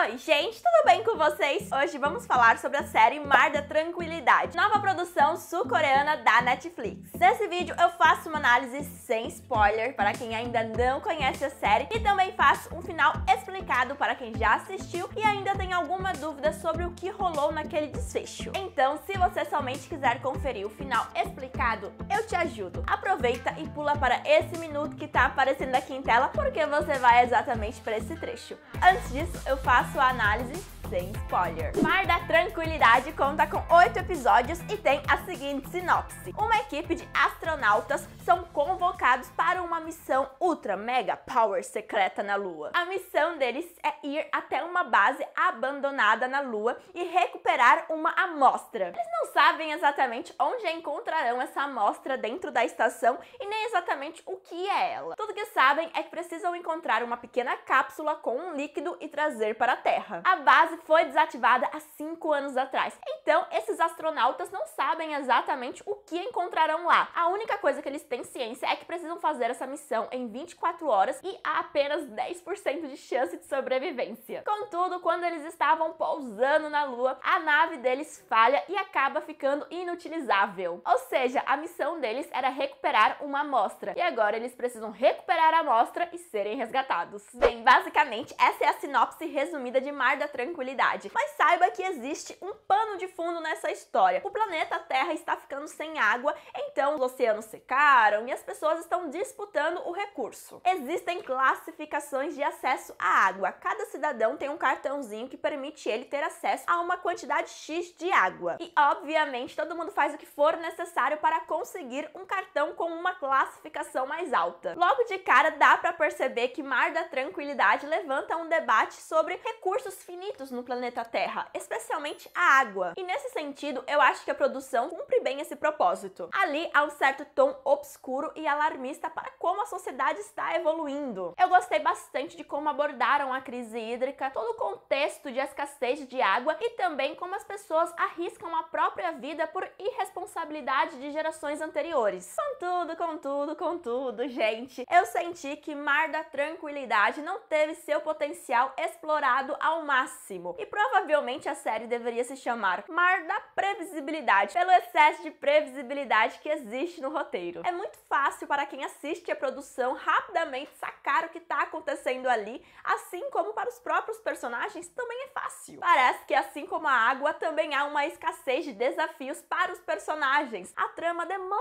Oi, gente, tudo bem com vocês? Hoje vamos falar sobre a série Mar da Tranquilidade, nova produção sul-coreana da Netflix. Nesse vídeo eu faço uma análise sem spoiler para quem ainda não conhece a série e também faço um final explicado para quem já assistiu e ainda tem alguma dúvida sobre o que rolou naquele desfecho. Então, se você somente quiser conferir o final explicado, eu te ajudo. Aproveita e pula para esse minuto que tá aparecendo aqui em tela, porque você vai exatamente para esse trecho. Antes disso, eu faço sua análise sem spoiler. Mar da Tranquilidade conta com oito episódios e tem a seguinte sinopse. Uma equipe de astronautas são convocados para uma missão ultra mega power secreta na Lua. A missão deles é ir até uma base abandonada na Lua e recuperar uma amostra. Eles não sabem exatamente onde encontrarão essa amostra dentro da estação e nem exatamente o que é ela. Tudo que sabem é que precisam encontrar uma pequena cápsula com um líquido e trazer para a Terra. A base foi desativada há 5 anos atrás. Então, esses astronautas não sabem exatamente o que encontrarão lá. A única coisa que eles têm ciência é que precisam fazer essa missão em 24 horas e há apenas 10% de chance de sobrevivência. Contudo, quando eles estavam pousando na Lua, a nave deles falha e acaba ficando inutilizável. Ou seja, a missão deles era recuperar uma amostra e agora eles precisam recuperar a amostra e serem resgatados. Bem, basicamente, essa é a sinopse resumida de Mar da Tranquilidade mas saiba que existe um pano de fundo nessa história. O planeta Terra está ficando sem água, então os oceanos secaram e as pessoas estão disputando o recurso. Existem classificações de acesso à água. Cada cidadão tem um cartãozinho que permite ele ter acesso a uma quantidade X de água. E obviamente todo mundo faz o que for necessário para conseguir um cartão com uma classificação mais alta. Logo de cara dá para perceber que Mar da Tranquilidade levanta um debate sobre recursos finitos no planeta Terra, especialmente a água. E nesse sentido, eu acho que a produção cumpre bem esse propósito. Ali há um certo tom obscuro e alarmista para como a sociedade está evoluindo. Eu gostei bastante de como abordaram a crise hídrica, todo o contexto de escassez de água e também como as pessoas arriscam a própria vida por irresponsabilidade de gerações anteriores. Contudo, contudo, contudo, gente, eu senti que Mar da Tranquilidade não teve seu potencial explorado ao máximo mínimo. E provavelmente a série deveria se chamar Mar da Previsibilidade, pelo excesso de previsibilidade que existe no roteiro. É muito fácil para quem assiste a produção rapidamente sacar o que está acontecendo ali, assim como para os próprios personagens também é fácil. Parece que assim como a água, também há uma escassez de desafios para os personagens. A trama demora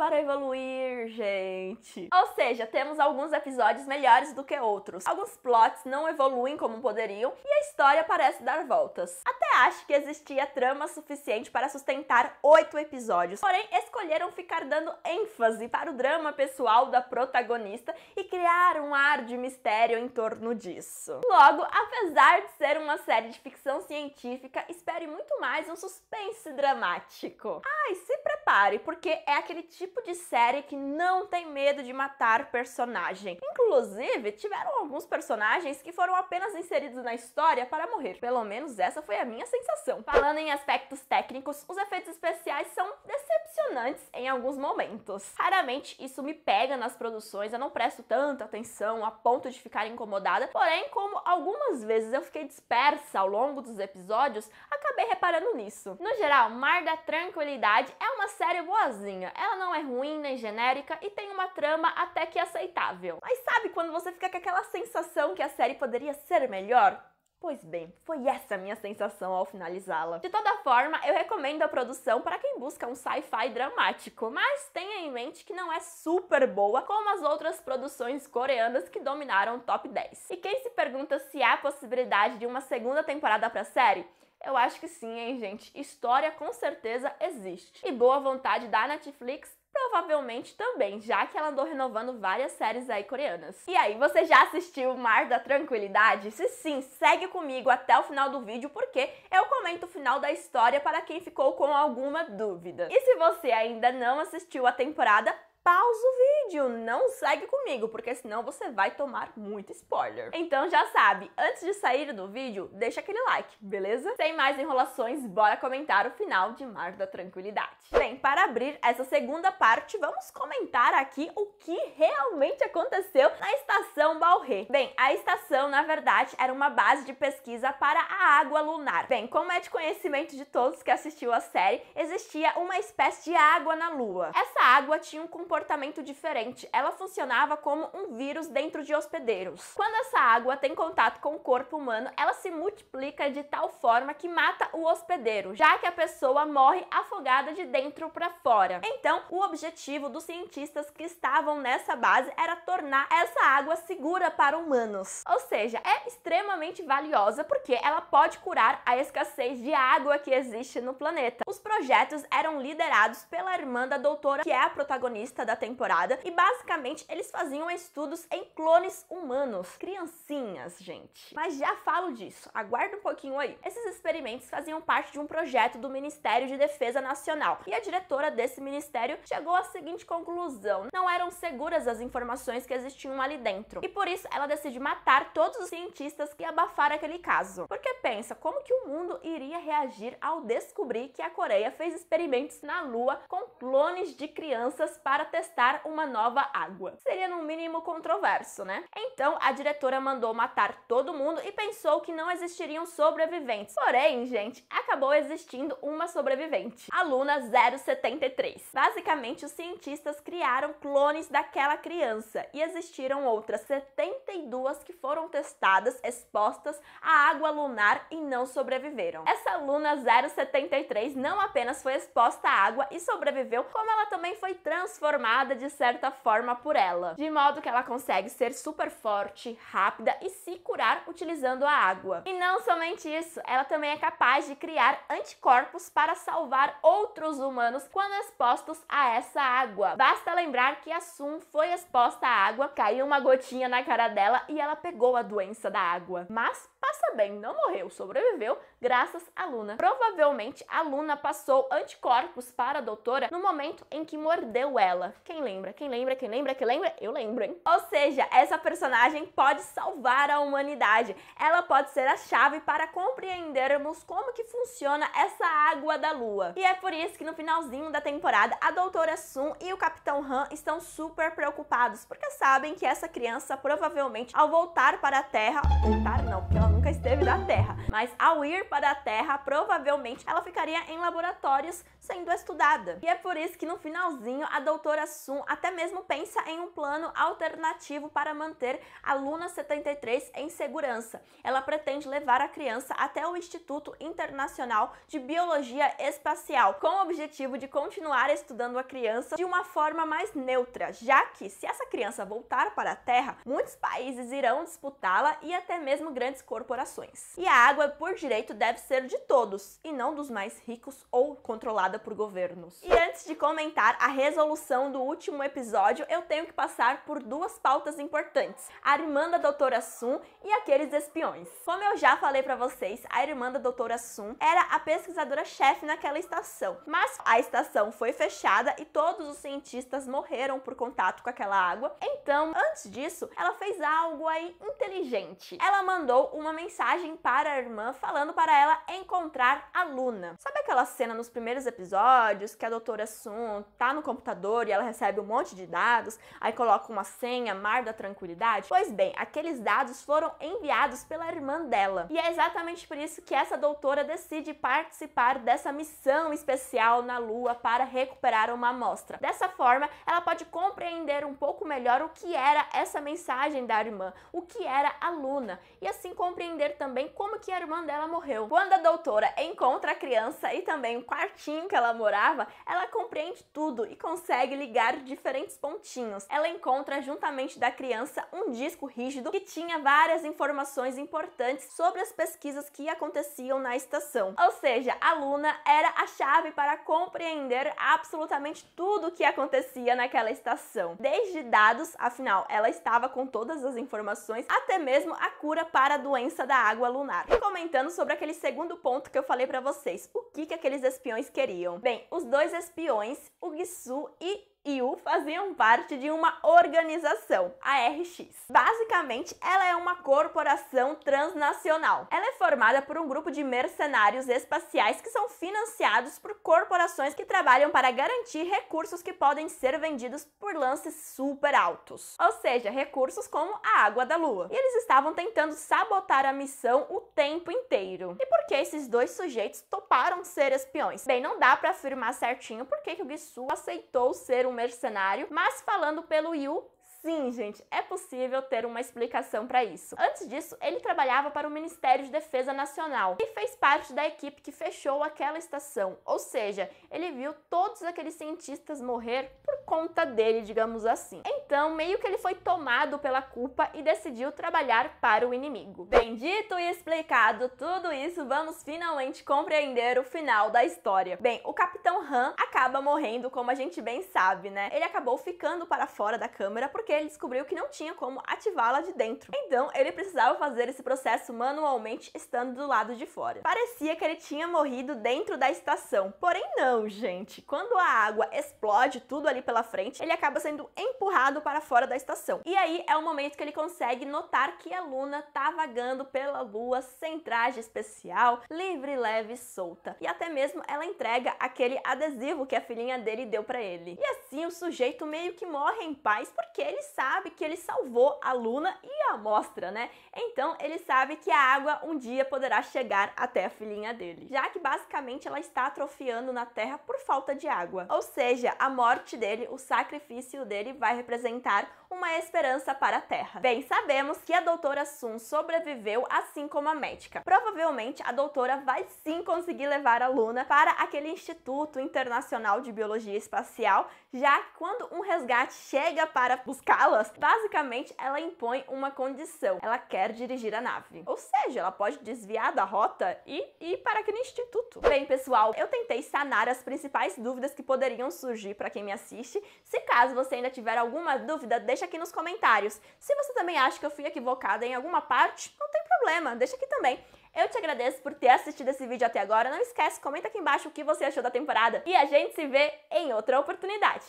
para evoluir, gente. Ou seja, temos alguns episódios melhores do que outros. Alguns plots não evoluem como poderiam e a história parece dar voltas. Até acha que existia trama suficiente para sustentar oito episódios. Porém, escolheram ficar dando ênfase para o drama pessoal da protagonista e criar um ar de mistério em torno disso. Logo, apesar de ser uma série de ficção científica, espere muito mais um suspense dramático. Ai, se prepare, porque é aquele tipo de série que não tem medo de matar personagem. Inclusive, tiveram alguns personagens que foram apenas inseridos na história para morrer. Pelo menos essa foi a minha sensação. Falando em aspectos técnicos, os efeitos especiais são decepcionantes em alguns momentos. Raramente isso me pega nas produções, eu não presto tanta atenção a ponto de ficar incomodada, porém, como algumas vezes eu fiquei dispersa ao longo dos episódios, acabei reparando nisso. No geral, Mar da Tranquilidade é uma série boazinha. Ela não é ruim nem genérica e tem uma trama até que aceitável. Mas sabe quando você fica com aquela sensação que a série poderia ser melhor? Pois bem, foi essa a minha sensação ao finalizá-la. De toda forma, eu recomendo a produção para quem busca um sci-fi dramático, mas tenha em mente que não é super boa como as outras produções coreanas que dominaram o top 10. E quem se pergunta se há possibilidade de uma segunda temporada para a série, eu acho que sim, hein, gente? História com certeza existe. E boa vontade da Netflix Provavelmente também, já que ela andou renovando várias séries aí coreanas. E aí, você já assistiu Mar da Tranquilidade? Se sim, segue comigo até o final do vídeo porque eu comento o final da história para quem ficou com alguma dúvida. E se você ainda não assistiu a temporada, pausa o vídeo, não segue comigo, porque senão você vai tomar muito spoiler. Então já sabe, antes de sair do vídeo, deixa aquele like, beleza? Sem mais enrolações, bora comentar o final de Mar da Tranquilidade. Bem, para abrir essa segunda parte, vamos comentar aqui o que realmente aconteceu na estação Balré. Bem, a estação, na verdade, era uma base de pesquisa para a água lunar. Bem, como é de conhecimento de todos que assistiu a série, existia uma espécie de água na Lua. Essa água tinha um comportamento diferente, ela funcionava como um vírus dentro de hospedeiros. Quando essa água tem contato com o corpo humano, ela se multiplica de tal forma que mata o hospedeiro, já que a pessoa morre afogada de dentro para fora. Então, o objetivo dos cientistas que estavam nessa base era tornar essa água segura para humanos. Ou seja, é extremamente valiosa porque ela pode curar a escassez de água que existe no planeta. Os projetos eram liderados pela irmã da doutora, que é a protagonista da temporada, e basicamente basicamente eles faziam estudos em clones humanos, criancinhas, gente. Mas já falo disso, aguarda um pouquinho aí. Esses experimentos faziam parte de um projeto do Ministério de Defesa Nacional e a diretora desse ministério chegou à seguinte conclusão: não eram seguras as informações que existiam ali dentro. E por isso ela decide matar todos os cientistas que abafaram aquele caso. Porque pensa, como que o mundo iria reagir ao descobrir que a Coreia fez experimentos na Lua com clones de crianças para testar uma nova água. Seria no mínimo controverso, né? Então a diretora mandou matar todo mundo e pensou que não existiriam sobreviventes. Porém, gente, acabou existindo uma sobrevivente, aluna 073. Basicamente, os cientistas criaram clones daquela criança e existiram outras 72 que foram testadas, expostas à água lunar e não sobreviveram. Essa aluna 073 não apenas foi exposta à água e sobreviveu, como ela também foi transformada de certa forma forma por ela, de modo que ela consegue ser super forte, rápida e se curar utilizando a água. E não somente isso, ela também é capaz de criar anticorpos para salvar outros humanos quando expostos a essa água. Basta lembrar que a Sun foi exposta à água, caiu uma gotinha na cara dela e ela pegou a doença da água. Mas passa bem, não morreu, sobreviveu, graças a Luna. Provavelmente a Luna passou anticorpos para a doutora no momento em que mordeu ela. Quem lembra? Quem lembra? Quem lembra? Quem lembra? Eu lembro, hein? Ou seja, essa personagem pode salvar a humanidade. Ela pode ser a chave para compreendermos como que funciona essa água da lua. E é por isso que no finalzinho da temporada, a doutora Sun e o Capitão Han estão super preocupados, porque sabem que essa criança provavelmente ao voltar para a Terra, voltar não, porque ela não nunca esteve na Terra. Mas ao ir para a Terra, provavelmente ela ficaria em laboratórios sendo estudada. E é por isso que no finalzinho a doutora Sun até mesmo pensa em um plano alternativo para manter a Luna 73 em segurança. Ela pretende levar a criança até o Instituto Internacional de Biologia Espacial, com o objetivo de continuar estudando a criança de uma forma mais neutra, já que se essa criança voltar para a Terra, muitos países irão disputá-la e até mesmo grandes corpos corporações. E a água, por direito, deve ser de todos e não dos mais ricos ou controlada por governos. E antes de comentar a resolução do último episódio, eu tenho que passar por duas pautas importantes: a irmã da doutora Sun e aqueles espiões. Como eu já falei para vocês, a irmã da doutora Sun era a pesquisadora-chefe naquela estação, mas a estação foi fechada e todos os cientistas morreram por contato com aquela água. Então, antes disso, ela fez algo aí inteligente. Ela mandou uma mensagem para a irmã falando para ela encontrar a Luna. Sabe aquela cena nos primeiros episódios que a doutora Sun tá no computador e ela recebe um monte de dados, aí coloca uma senha, mar da tranquilidade? Pois bem, aqueles dados foram enviados pela irmã dela. E é exatamente por isso que essa doutora decide participar dessa missão especial na Lua para recuperar uma amostra. Dessa forma, ela pode compreender um pouco melhor o que era essa mensagem da irmã, o que era a Luna, e assim compreender entender também como que a irmã dela morreu. Quando a doutora encontra a criança e também o quartinho que ela morava, ela compreende tudo e consegue ligar diferentes pontinhos. Ela encontra juntamente da criança um disco rígido que tinha várias informações importantes sobre as pesquisas que aconteciam na estação. Ou seja, a Luna era a chave para compreender absolutamente tudo o que acontecia naquela estação, desde dados, afinal, ela estava com todas as informações, até mesmo a cura para a doença da água lunar. E comentando sobre aquele segundo ponto que eu falei para vocês, o que, que aqueles espiões queriam? Bem, os dois espiões, o Gisu e e U faziam parte de uma organização, a RX. Basicamente, ela é uma corporação transnacional. Ela é formada por um grupo de mercenários espaciais que são financiados por corporações que trabalham para garantir recursos que podem ser vendidos por lances super altos, ou seja, recursos como a água da lua. E eles estavam tentando sabotar a missão o tempo inteiro. E por que esses dois sujeitos toparam ser espiões? Bem, não dá para afirmar certinho por que, que o Gisu aceitou ser um um mercenário, mas falando pelo Yu, Sim, gente, é possível ter uma explicação para isso. Antes disso, ele trabalhava para o Ministério de Defesa Nacional e fez parte da equipe que fechou aquela estação, ou seja, ele viu todos aqueles cientistas morrer por conta dele, digamos assim. Então, meio que ele foi tomado pela culpa e decidiu trabalhar para o inimigo. bendito e explicado tudo isso, vamos finalmente compreender o final da história. Bem, o Capitão Han acaba morrendo, como a gente bem sabe, né? Ele acabou ficando para fora da câmera porque porque ele descobriu que não tinha como ativá-la de dentro. Então, ele precisava fazer esse processo manualmente estando do lado de fora. Parecia que ele tinha morrido dentro da estação. Porém, não, gente. Quando a água explode tudo ali pela frente, ele acaba sendo empurrado para fora da estação. E aí é o momento que ele consegue notar que a Luna tá vagando pela lua sem traje especial, livre, leve e solta. E até mesmo ela entrega aquele adesivo que a filhinha dele deu para ele. E assim o sujeito meio que morre em paz porque ele ele sabe que ele salvou a Luna e a amostra, né? Então ele sabe que a água um dia poderá chegar até a filhinha dele, já que basicamente ela está atrofiando na Terra por falta de água. Ou seja, a morte dele, o sacrifício dele vai representar uma esperança para a Terra. Bem, sabemos que a doutora Sun sobreviveu assim como a médica. Provavelmente a doutora vai sim conseguir levar a Luna para aquele Instituto Internacional de Biologia Espacial, já que quando um resgate chega para buscá-las, basicamente ela impõe uma condição. Ela quer dirigir a nave. Ou seja, ela pode desviar da rota e ir para aquele instituto. Bem, pessoal, eu tentei sanar as principais dúvidas que poderiam surgir para quem me assiste. Se caso você ainda tiver alguma dúvida, deixa aqui nos comentários. Se você também acha que eu fui equivocada em alguma parte, não tem problema, deixa aqui também. Eu te agradeço por ter assistido esse vídeo até agora. Não esquece, comenta aqui embaixo o que você achou da temporada. E a gente se vê em outra oportunidade.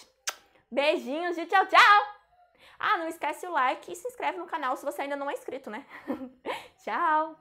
Beijinhos e tchau, tchau! Ah, não esquece o like e se inscreve no canal se você ainda não é inscrito, né? tchau!